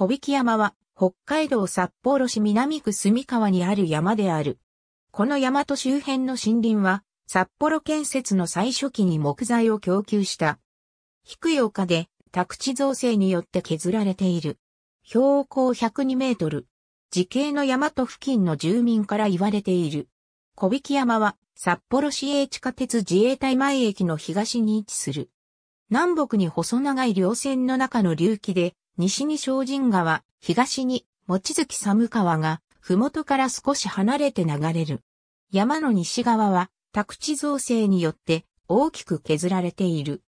小引山は、北海道札幌市南区住川にある山である。この山と周辺の森林は、札幌建設の最初期に木材を供給した。低い丘で、宅地造成によって削られている。標高102メートル。地形の山と付近の住民から言われている。小引山は、札幌市営地下鉄自衛隊前駅の東に位置する。南北に細長い稜線の中の流域で、西に精進川、東に望月寒川が、麓から少し離れて流れる。山の西側は宅地造成によって大きく削られている。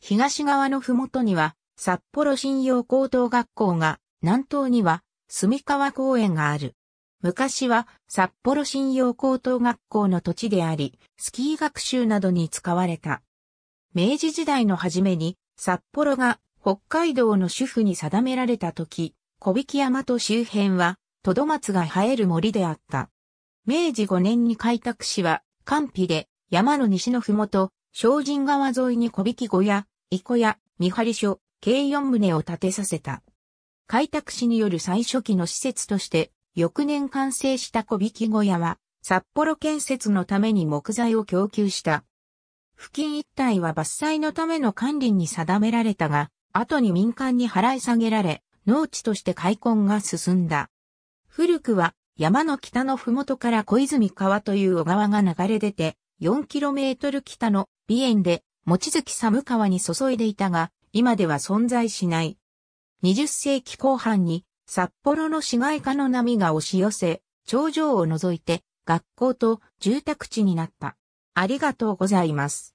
東側の麓には札幌信用高等学校が、南東には隅川公園がある。昔は札幌信用高等学校の土地であり、スキー学習などに使われた。明治時代の初めに札幌が北海道の主婦に定められた時、小引山と周辺は、トドマツが生える森であった。明治5年に開拓市は、官費で、山の西のふもと、精進川沿いに小引小屋、伊小屋、見張り所、計4棟を建てさせた。開拓市による最初期の施設として、翌年完成した小引小屋は、札幌建設のために木材を供給した。付近一帯は伐採のための管理に定められたが、後に民間に払い下げられ、農地として開墾が進んだ。古くは山の北の麓から小泉川という小川が流れ出て、4km 北の美園で、望月寒川に注いでいたが、今では存在しない。20世紀後半に札幌の市街化の波が押し寄せ、頂上を除いて学校と住宅地になった。ありがとうございます。